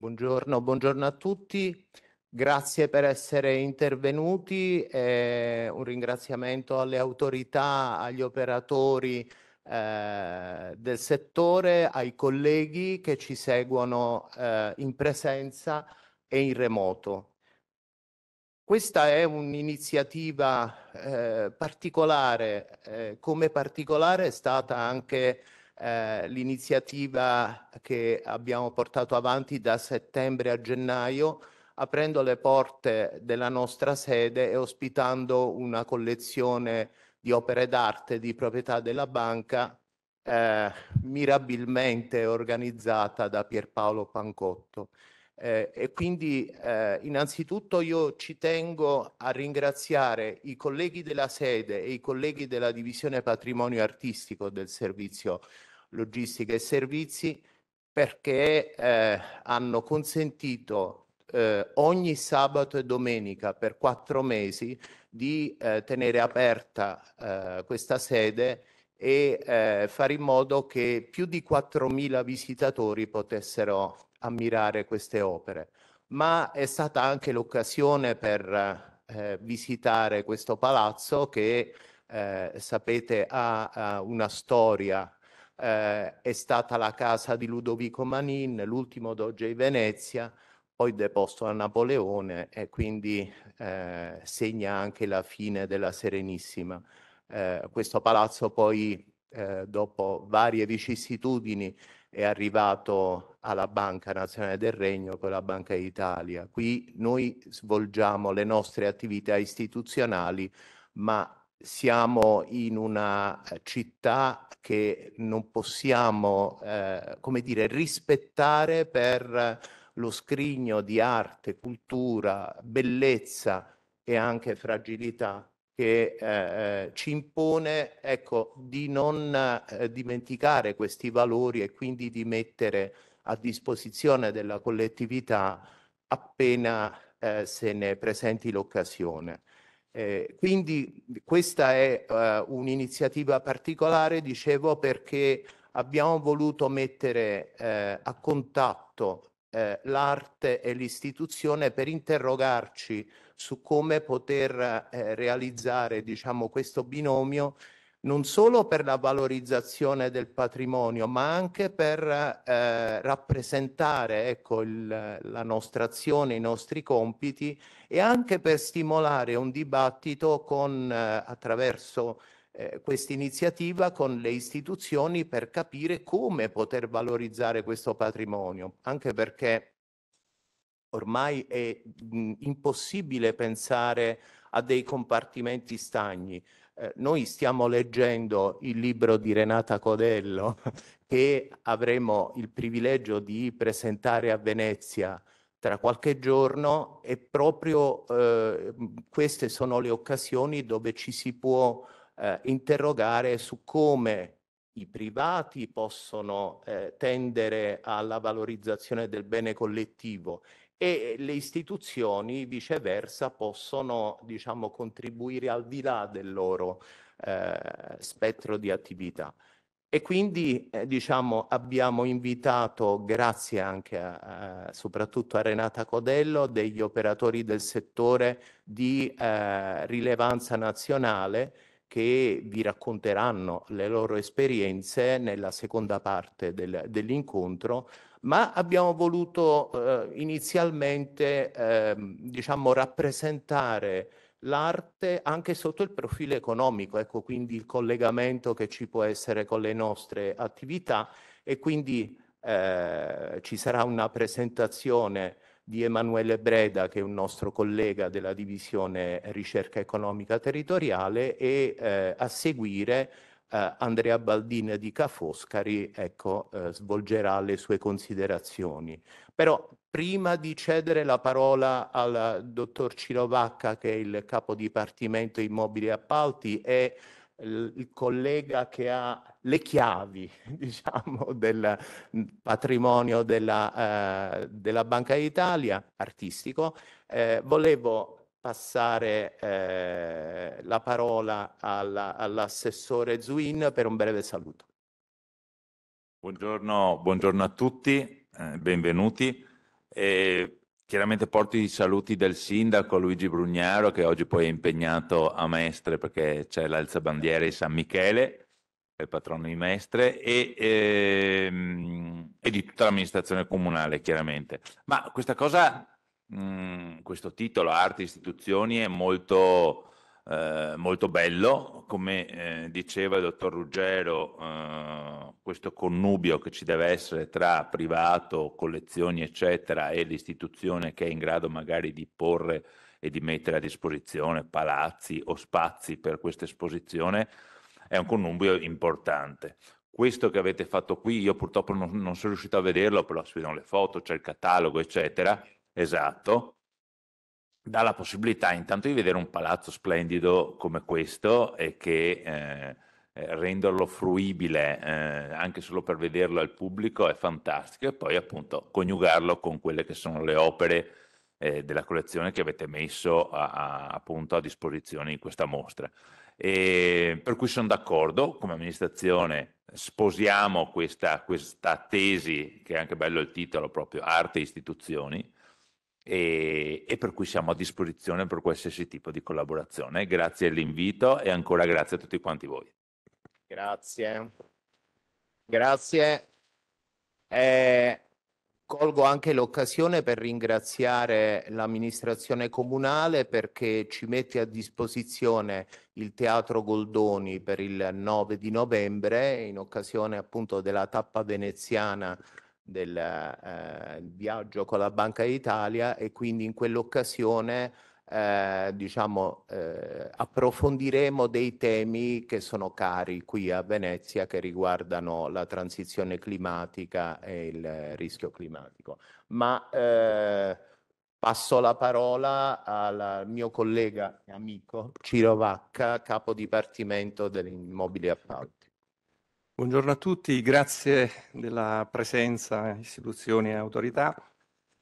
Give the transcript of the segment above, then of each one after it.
Buongiorno, buongiorno, a tutti, grazie per essere intervenuti, eh, un ringraziamento alle autorità, agli operatori eh, del settore, ai colleghi che ci seguono eh, in presenza e in remoto. Questa è un'iniziativa eh, particolare, eh, come particolare è stata anche eh, l'iniziativa che abbiamo portato avanti da settembre a gennaio aprendo le porte della nostra sede e ospitando una collezione di opere d'arte di proprietà della banca eh, mirabilmente organizzata da Pierpaolo Pancotto. Eh, e quindi eh, innanzitutto io ci tengo a ringraziare i colleghi della sede e i colleghi della divisione patrimonio artistico del servizio logistica e servizi perché eh, hanno consentito eh, ogni sabato e domenica per quattro mesi di eh, tenere aperta eh, questa sede e eh, fare in modo che più di 4.000 visitatori potessero ammirare queste opere. Ma è stata anche l'occasione per eh, visitare questo palazzo che sapete ha, ha una storia eh, è stata la casa di Ludovico Manin, l'ultimo doge di Venezia, poi deposto a Napoleone e quindi eh, segna anche la fine della Serenissima. Eh, questo palazzo poi, eh, dopo varie vicissitudini, è arrivato alla Banca Nazionale del Regno, con la Banca d'Italia. Qui noi svolgiamo le nostre attività istituzionali, ma siamo in una eh, città che non possiamo, eh, come dire, rispettare per lo scrigno di arte, cultura, bellezza e anche fragilità che eh, eh, ci impone ecco, di non eh, dimenticare questi valori e quindi di mettere a disposizione della collettività appena eh, se ne presenti l'occasione. Eh, quindi questa è eh, un'iniziativa particolare, dicevo, perché abbiamo voluto mettere eh, a contatto eh, l'arte e l'istituzione per interrogarci su come poter eh, realizzare diciamo, questo binomio non solo per la valorizzazione del patrimonio, ma anche per eh, rappresentare ecco, il, la nostra azione, i nostri compiti e anche per stimolare un dibattito con, eh, attraverso eh, questa iniziativa con le istituzioni per capire come poter valorizzare questo patrimonio, anche perché ormai è mh, impossibile pensare a dei compartimenti stagni. Eh, noi stiamo leggendo il libro di Renata Codello che avremo il privilegio di presentare a Venezia tra qualche giorno e proprio eh, queste sono le occasioni dove ci si può eh, interrogare su come i privati possono eh, tendere alla valorizzazione del bene collettivo e le istituzioni viceversa possono diciamo, contribuire al di là del loro eh, spettro di attività. E quindi eh, diciamo, abbiamo invitato, grazie anche a, a, soprattutto a Renata Codello, degli operatori del settore di eh, rilevanza nazionale che vi racconteranno le loro esperienze nella seconda parte del, dell'incontro ma abbiamo voluto eh, inizialmente eh, diciamo, rappresentare l'arte anche sotto il profilo economico, ecco quindi il collegamento che ci può essere con le nostre attività e quindi eh, ci sarà una presentazione di Emanuele Breda, che è un nostro collega della divisione ricerca economica territoriale, e eh, a seguire eh, Andrea Baldin di Ca' Foscari ecco, eh, svolgerà le sue considerazioni. Però prima di cedere la parola al dottor Cilovacca, che è il capo dipartimento immobili e appalti, e il collega che ha le chiavi diciamo, del patrimonio della, eh, della Banca d'Italia artistico, eh, volevo passare eh, la parola alla, all'assessore Zuin per un breve saluto. Buongiorno, buongiorno a tutti, eh, benvenuti. E chiaramente porto i saluti del sindaco Luigi Brugnaro che oggi poi è impegnato a Mestre perché c'è l'alzabandiere di San Michele, il patrono di Mestre, e, e, ehm, e di tutta l'amministrazione comunale chiaramente. Ma questa cosa Mm, questo titolo, Arti e Istituzioni, è molto, eh, molto bello. Come eh, diceva il dottor Ruggero, eh, questo connubio che ci deve essere tra privato, collezioni, eccetera, e l'istituzione che è in grado magari di porre e di mettere a disposizione palazzi o spazi per questa esposizione, è un connubio importante. Questo che avete fatto qui, io purtroppo non, non sono riuscito a vederlo, però si vedono le foto, c'è il catalogo, eccetera esatto, dà la possibilità intanto di vedere un palazzo splendido come questo e che eh, eh, renderlo fruibile eh, anche solo per vederlo al pubblico è fantastico e poi appunto coniugarlo con quelle che sono le opere eh, della collezione che avete messo a, a, appunto a disposizione in questa mostra. E per cui sono d'accordo, come amministrazione sposiamo questa, questa tesi, che è anche bello il titolo proprio, Arte e Istituzioni, e, e, per cui siamo a disposizione per qualsiasi tipo di collaborazione. Grazie dell'invito e ancora grazie a tutti quanti voi. Grazie. Grazie. Eh, colgo anche l'occasione per ringraziare l'amministrazione comunale perché ci mette a disposizione il Teatro Goldoni per il 9 di novembre in occasione appunto della tappa veneziana del eh, viaggio con la Banca d'Italia e quindi in quell'occasione eh, diciamo, eh, approfondiremo dei temi che sono cari qui a Venezia che riguardano la transizione climatica e il rischio climatico. Ma eh, passo la parola al mio collega e amico Ciro Vacca, capo dipartimento dell'immobile appalto. Buongiorno a tutti, grazie della presenza, istituzioni e autorità.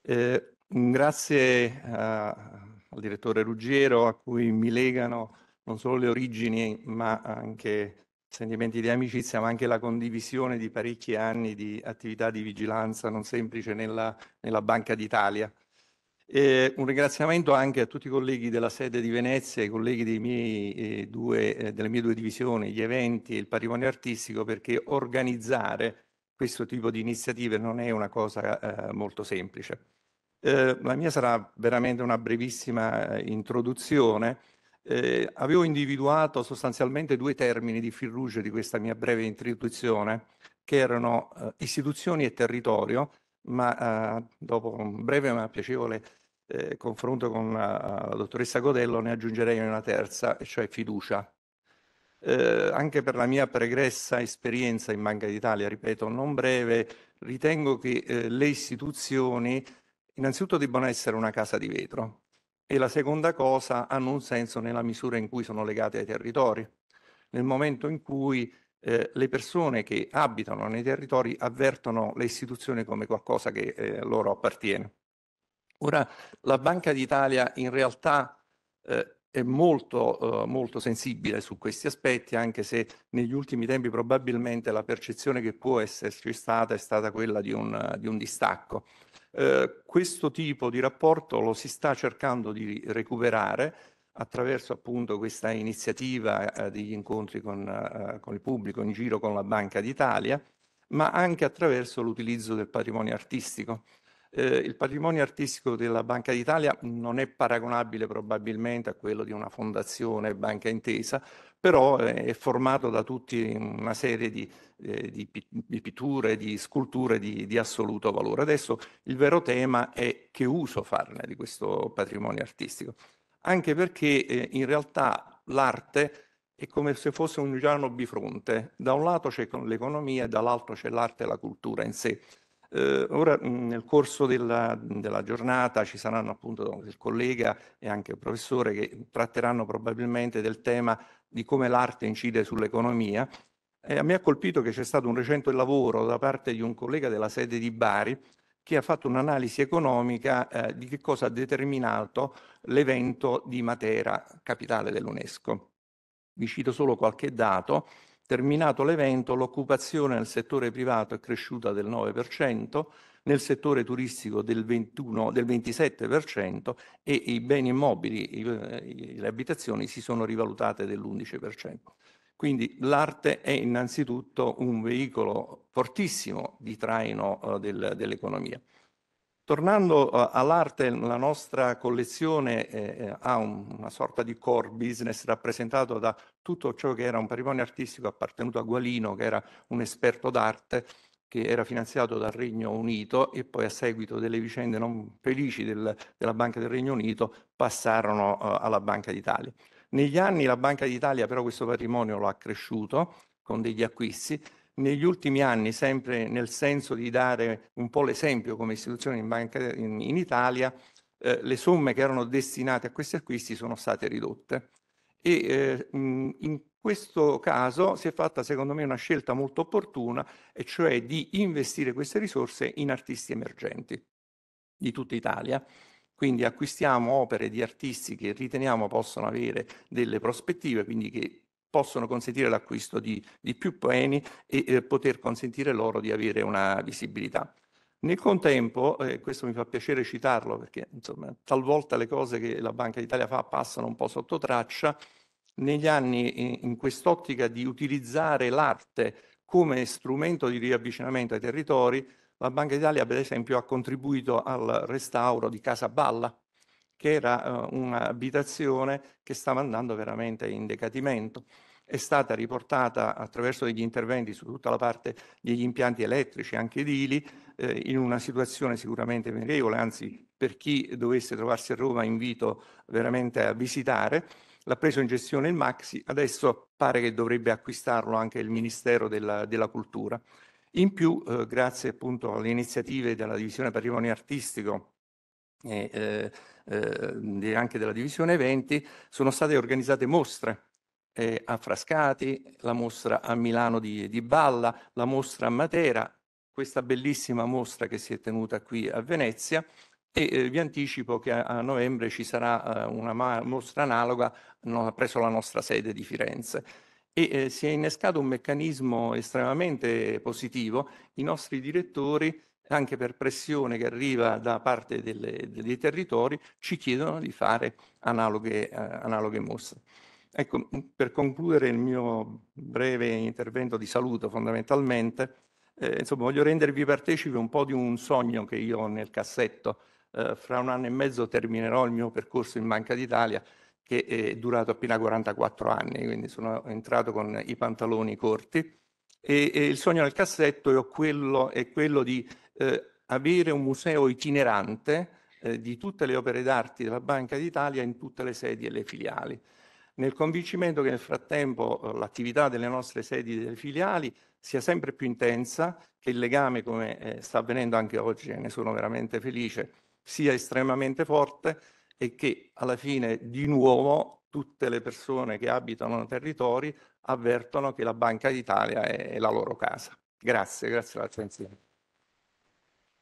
Eh, grazie a, eh, al direttore Ruggiero a cui mi legano non solo le origini ma anche sentimenti di amicizia ma anche la condivisione di parecchi anni di attività di vigilanza non semplice nella, nella Banca d'Italia. Eh, un ringraziamento anche a tutti i colleghi della sede di Venezia, i colleghi miei, eh, due, eh, delle mie due divisioni, gli eventi e il patrimonio artistico, perché organizzare questo tipo di iniziative non è una cosa eh, molto semplice. Eh, la mia sarà veramente una brevissima eh, introduzione. avevo individuato sostanzialmente due termini di fil rouge di questa mia breve introduzione, che erano istituzioni e territorio, ma eh, dopo un breve ma piacevole eh, confronto con la, la, dottoressa Godello ne aggiungerei una terza, e cioè fiducia. Eh, anche per la mia pregressa esperienza in Banca d'Italia, ripeto, non breve, ritengo che eh, le istituzioni innanzitutto debbano essere una casa di vetro e la seconda cosa hanno un senso nella misura in cui sono legate ai territori. Nel momento in cui eh, le persone che abitano nei territori avvertono le istituzioni come qualcosa che eh, loro appartiene. Ora, la Banca d'Italia in realtà eh, è molto, eh, molto sensibile su questi aspetti, anche se negli ultimi tempi probabilmente la percezione che può esserci stata è stata quella di un, di un distacco. Eh, questo tipo di rapporto lo si sta cercando di recuperare attraverso appunto questa iniziativa eh, degli incontri con, eh, con, il pubblico in giro con la Banca d'Italia, ma anche attraverso l'utilizzo del patrimonio artistico. Eh, il patrimonio artistico della Banca d'Italia non è paragonabile probabilmente a quello di una fondazione banca intesa, però eh, è formato da tutti una serie di, eh, di, di, pitture, di sculture di, di assoluto valore. Adesso il vero tema è che uso farne di questo patrimonio artistico anche perché eh, in realtà l'arte è come se fosse un giorno bifronte, da un lato c'è l'economia e dall'altro c'è l'arte e la cultura in sé. Eh, ora mm, nel corso della, della, giornata ci saranno appunto il collega e anche il professore che tratteranno probabilmente del tema di come l'arte incide sull'economia. Eh, me ha colpito che c'è stato un recente lavoro da parte di un collega della sede di Bari che ha fatto un'analisi economica eh, di che cosa ha determinato l'evento di Matera, capitale dell'UNESCO. Vi cito solo qualche dato. Terminato l'evento, l'occupazione nel settore privato è cresciuta del 9%, nel settore turistico del, 21, del 27% e i beni immobili, eh, le abitazioni si sono rivalutate dell'11%. Quindi l'arte è innanzitutto un veicolo fortissimo di traino eh, del, dell'economia. Tornando eh, all'arte, la nostra collezione eh, eh, ha un, una sorta di core business rappresentato da tutto ciò che era un patrimonio artistico appartenuto a Gualino, che era un esperto d'arte, che era finanziato dal Regno Unito e poi a seguito delle vicende non felici del, della Banca del Regno Unito passarono eh, alla Banca d'Italia. Negli anni la Banca d'Italia però questo patrimonio lo ha cresciuto con degli acquisti. Negli ultimi anni, sempre nel senso di dare un po' l'esempio come istituzione in, banca, in, in Italia, eh, le somme che erano destinate a questi acquisti sono state ridotte. E eh, in questo caso si è fatta, secondo me, una scelta molto opportuna, e cioè di investire queste risorse in artisti emergenti di tutta Italia. Quindi acquistiamo opere di artisti che riteniamo possano avere delle prospettive, quindi che possono consentire l'acquisto di, di, più beni e eh, poter consentire loro di avere una visibilità. Nel contempo, eh, questo mi fa piacere citarlo perché insomma, talvolta le cose che la Banca d'Italia fa passano un po' sotto traccia, negli anni in, in quest'ottica di utilizzare l'arte come strumento di riavvicinamento ai territori, la Banca d'Italia, per esempio, ha contribuito al restauro di Casa Balla, che era eh, un'abitazione che stava andando veramente in decadimento. È stata riportata attraverso degli interventi su tutta la parte degli impianti elettrici, anche edili, eh, in una situazione sicuramente meritevole, anzi per chi dovesse trovarsi a Roma invito veramente a visitare. L'ha preso in gestione il Maxi, adesso pare che dovrebbe acquistarlo anche il Ministero della, della Cultura. In più, eh, grazie appunto alle iniziative della Divisione Patrimonio Artistico e eh, eh, anche della Divisione Eventi, sono state organizzate mostre eh, a Frascati, la mostra a Milano di, di Balla, la mostra a Matera, questa bellissima mostra che si è tenuta qui a Venezia, e eh, vi anticipo che a, a novembre ci sarà eh, una mostra analoga no, presso la nostra sede di Firenze e eh, si è innescato un meccanismo estremamente positivo. I nostri direttori, anche per pressione che arriva da parte delle, dei territori, ci chiedono di fare analoghe, eh, analoghe mostre. Ecco, per concludere il mio breve intervento di saluto fondamentalmente, eh, insomma, voglio rendervi partecipi un po' di un sogno che io ho nel cassetto. Eh, fra un anno e mezzo terminerò il mio percorso in Banca d'Italia che è durato appena 44 anni, quindi sono entrato con i pantaloni corti. E, e il sogno nel cassetto è quello, è quello di eh, avere un museo itinerante eh, di tutte le opere d'arte della Banca d'Italia in tutte le sedi e le filiali, nel convincimento che nel frattempo eh, l'attività delle nostre sedi e delle filiali sia sempre più intensa, che il legame, come eh, sta avvenendo anche oggi, e ne sono veramente felice, sia estremamente forte e che alla fine di nuovo tutte le persone che abitano territori avvertono che la Banca d'Italia è la loro casa. Grazie, grazie all'attenzione.